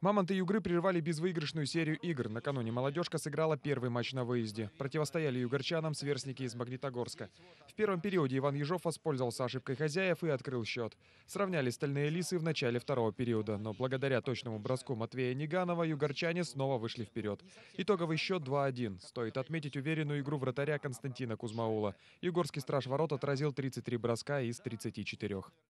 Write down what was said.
Мамонты Югры прервали безвыигрышную серию игр. Накануне молодежка сыграла первый матч на выезде. Противостояли югорчанам сверстники из Магнитогорска. В первом периоде Иван Ежов воспользовался ошибкой хозяев и открыл счет. Сравняли стальные лисы в начале второго периода, но благодаря точному броску Матвея Неганова югорчане снова вышли вперед. Итоговый счет 2-1. Стоит отметить уверенную игру вратаря Константина Кузмаула. Югорский страж ворот отразил 33 броска из 34.